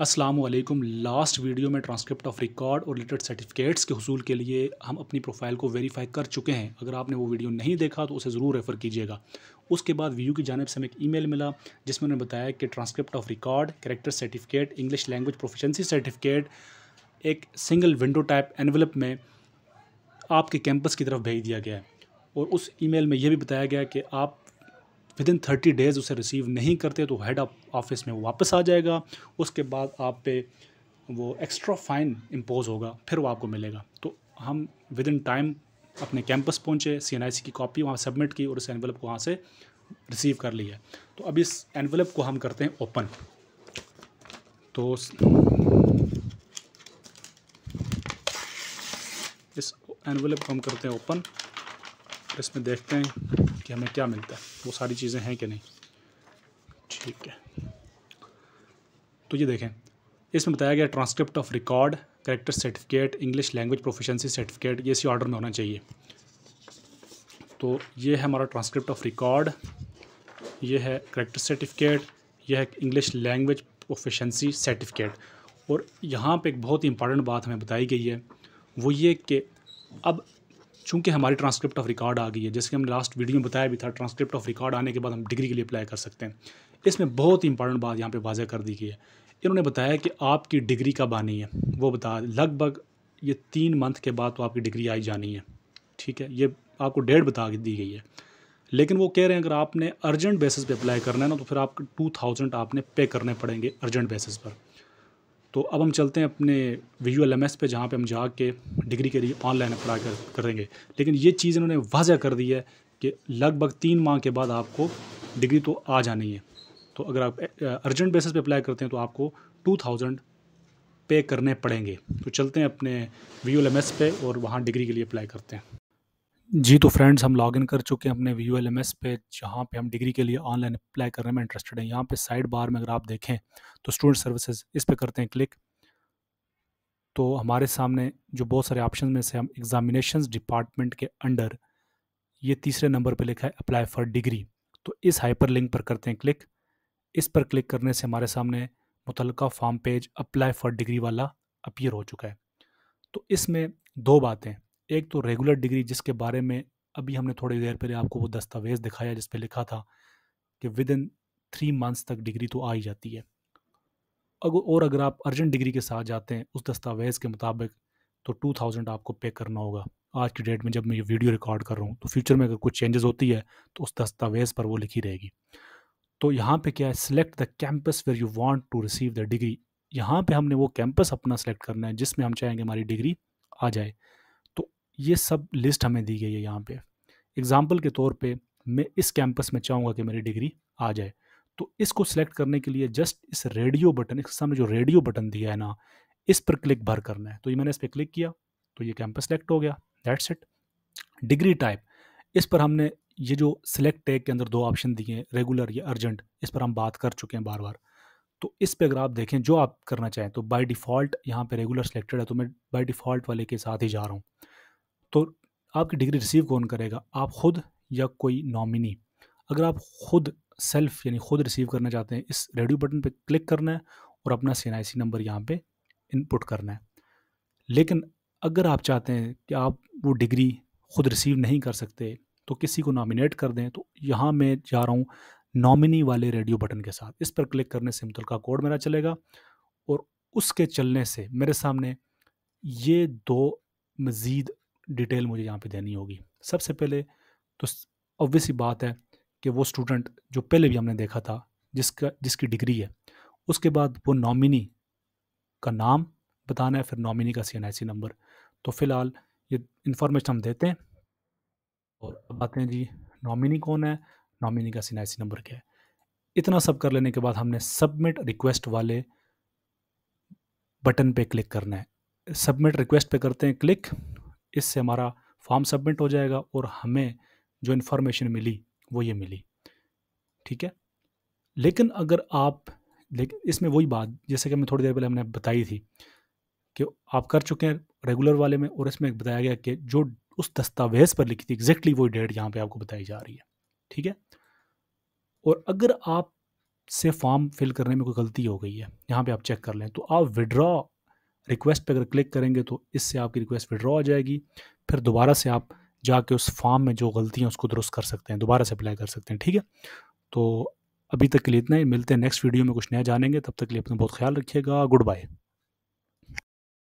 Aslam last video में transcript of record और related certificates के हसूल के लिए हम अपनी प्रोफाइल को वेरीफाई कर चुके हैं अगर आपने वो वीडियो नहीं देखा तो उसे ज़रूर रेफ़र कीजिएगा उसके बाद व्यू की जानब से हमें एक ईमेल मिला जिसमें उन्होंने बताया कि transcript of record character certificate English language proficiency certificate एक सिंगल विंडो टाइप एनवलप में आपके कैंपस की तरफ भेज दिया गया है और उस ईमेल में यह भी बताया गया कि आप विद इन थर्टी डेज़ उसे रिसीव नहीं करते तो हेड ऑफिस में वापस आ जाएगा उसके बाद आप पे वो एक्स्ट्रा फ़ाइन इम्पोज होगा फिर वो आपको मिलेगा तो हम विद इन टाइम अपने कैंपस पहुँचे सी की कॉपी वहाँ सबमिट की और उस एनवलप को वहाँ से रिसीव कर लिया तो अब इस एनवलप को हम करते हैं ओपन तो इस एनवलप को हम करते हैं ओपन और इसमें देखते हैं कि हमें क्या मिलता है वो सारी चीज़ें हैं कि नहीं ठीक है तो ये देखें इसमें बताया गया transcript of record character certificate English language proficiency certificate ये इसी ऑर्डर में होना चाहिए तो ये है हमारा ट्रांसक्रिप्ट ऑफ रिकॉर्ड ये है करेक्टर सर्टिफिकेट यह है इंग्लिश लैंग्वेज प्रोफिशेंसी सर्टिफिकेट और यहाँ पे एक बहुत ही इंपॉर्टेंट बात हमें बताई गई है वो ये कि अब चूंकि हमारी ट्रांसक्रिप्ट ऑफ रिकॉर्ड आ गई है जैसे कि हमने लास्ट वीडियो में बताया भी था ट्रांसक्रिप्ट ऑफ रिकॉर्ड आने के बाद हम डिग्री के लिए अप्लाई कर सकते हैं इसमें बहुत ही इंपॉर्टेंट बात यहाँ पे वाजह कर दी गई है इन्होंने बताया कि आपकी डिग्री कब आनी है वो बता लगभग ये तीन मंथ के बाद तो आपकी डिग्री आई जानी है ठीक है ये आपको डेट बता दी गई है लेकिन वो कह रहे हैं अगर आपने अर्जेंट बेसिस पे अप्लाई करना है ना तो फिर आपको टू थाउजेंड आपने पे करने पड़ेंगे अर्जेंट बेसिस पर तो अब हम चलते हैं अपने विजुअल एम एस पे जहाँ पे हम जा के डिग्री के लिए ऑनलाइन अप्लाई कर करेंगे लेकिन ये चीज़ इन्होंने वाजह कर दी है कि लगभग तीन माह के बाद आपको डिग्री तो आ जानी है तो अगर आप अर्जेंट बेसिस पे अप्लाई करते हैं तो आपको टू थाउजेंड पे करने पड़ेंगे तो चलते हैं अपने वी एल एम एस पे और वहाँ डिग्री के लिए अप्लाई करते हैं जी तो फ्रेंड्स हम लॉगिन कर चुके हैं अपने यू एल एम एस पे जहाँ पे हम डिग्री के लिए ऑनलाइन अप्लाई करने में इंटरेस्टेड हैं यहाँ पे साइड बार में अगर आप देखें तो स्टूडेंट सर्विसेज इस पे करते हैं क्लिक तो हमारे सामने जो बहुत सारे ऑप्शन में से हम एग्जामिनेशन डिपार्टमेंट के अंडर ये तीसरे नंबर पर लिखा है अप्लाई फॉर डिग्री तो इस हाइपर लिंक पर करते हैं क्लिक इस पर क्लिक करने से हमारे सामने मुतल form page apply for degree वाला अपियर हो चुका है तो इसमें दो बातें एक तो रेगुलर डिग्री जिसके बारे में अभी हमने थोड़ी देर पहले आपको वो दस्तावेज़ दिखाया जिस पर लिखा था कि विद इन थ्री मंथ्स तक डिग्री तो आ ही जाती है अगर और अगर आप अर्जेंट डिग्री के साथ जाते हैं उस दस्तावेज़ के मुताबिक तो टू थाउजेंड आपको पे करना होगा आज की डेट में जब मैं ये वीडियो रिकॉर्ड कर रहा हूँ तो फ्यूचर में अगर कुछ चेंजेस होती है तो उस दस्तावेज़ पर वो लिखी रहेगी तो यहाँ पे क्या है select the campus where you want to receive the degree यहाँ पे हमने वो कैंपस अपना सेलेक्ट करना है जिसमें हम चाहेंगे हमारी डिग्री आ जाए ये सब लिस्ट हमें दी गई है यहाँ पे एग्ज़ाम्पल के तौर पे मैं इस कैंपस में चाहूँगा कि मेरी डिग्री आ जाए तो इसको सिलेक्ट करने के लिए जस्ट इस रेडियो बटन इस सामने जो रेडियो बटन दिया है ना इस पर क्लिक भर करना है तो ये मैंने इस पर क्लिक किया तो ये कैंपस सेलेक्ट हो गया दैट्स इट डिग्री टाइप इस पर हमने ये जो सिलेक्ट टैग के अंदर दो ऑप्शन दिए हैं रेगुलर या अर्जेंट इस पर हम बात कर चुके हैं बार बार तो इस पर अगर आप देखें जो आप करना चाहें तो बाय डिफ़ॉल्ट यहाँ पे रेगुलर सिलेक्टेड है तो मैं बाय डिफ़ॉल्ट वाले के साथ ही जा रहा हूँ तो आपकी डिग्री रिसीव कौन करेगा आप खुद या कोई नॉमिनी अगर आप खुद सेल्फ यानी खुद रिसीव करना चाहते हैं इस रेडियो बटन पर क्लिक करना है और अपना सी नंबर यहाँ पर इनपुट करना है लेकिन अगर आप चाहते हैं कि आप वो डिग्री खुद रिसीव नहीं कर सकते तो किसी को नॉमिनेट कर दें तो यहाँ मैं जा रहा हूँ नॉमिनी वाले रेडियो बटन के साथ इस पर क्लिक करने से मुतलका का कोड मेरा चलेगा और उसके चलने से मेरे सामने ये दो मज़ीद डिटेल मुझे यहाँ पे देनी होगी सबसे पहले तो ऑब्वियस ही बात है कि वो स्टूडेंट जो पहले भी हमने देखा था जिसका जिसकी डिग्री है उसके बाद वो नॉमिनी का नाम बताना है फिर नॉमिनी का सी नंबर तो फ़िलहाल ये इन्फॉर्मेशन हम देते हैं और अब आते हैं जी नॉमिनी कौन है नॉमिनी का सी नंबर क्या है इतना सब कर लेने के बाद हमने सबमिट रिक्वेस्ट वाले बटन पे क्लिक करना है सबमिट रिक्वेस्ट पे करते हैं क्लिक इससे हमारा फॉर्म सबमिट हो जाएगा और हमें जो इन्फॉर्मेशन मिली वो ये मिली ठीक है लेकिन अगर आप लेकिन इसमें वही बात जैसे कि मैं थोड़ी देर पहले हमने बताई थी कि आप कर चुके हैं रेगुलर वाले में और इसमें बताया गया कि जो उस दस्तावेज़ पर लिखी थी एग्जैक्टली वही डेट यहाँ पे आपको बताई जा रही है ठीक है और अगर आप से फॉर्म फिल करने में कोई गलती हो गई है यहाँ पे आप चेक कर लें तो आप विड्रॉ रिक्वेस्ट पर अगर क्लिक करेंगे तो इससे आपकी रिक्वेस्ट विड्रॉ हो जाएगी फिर दोबारा से आप जाके उस फॉर्म में जो गलतियाँ उसको दुरुस्त कर सकते हैं दोबारा से अप्लाई कर सकते हैं ठीक है तो अभी तक के लिए इतना ही मिलते हैं नेक्स्ट वीडियो में कुछ नया जानेंगे तब तक के लिए अपना बहुत ख्याल रखिएगा गुड बाय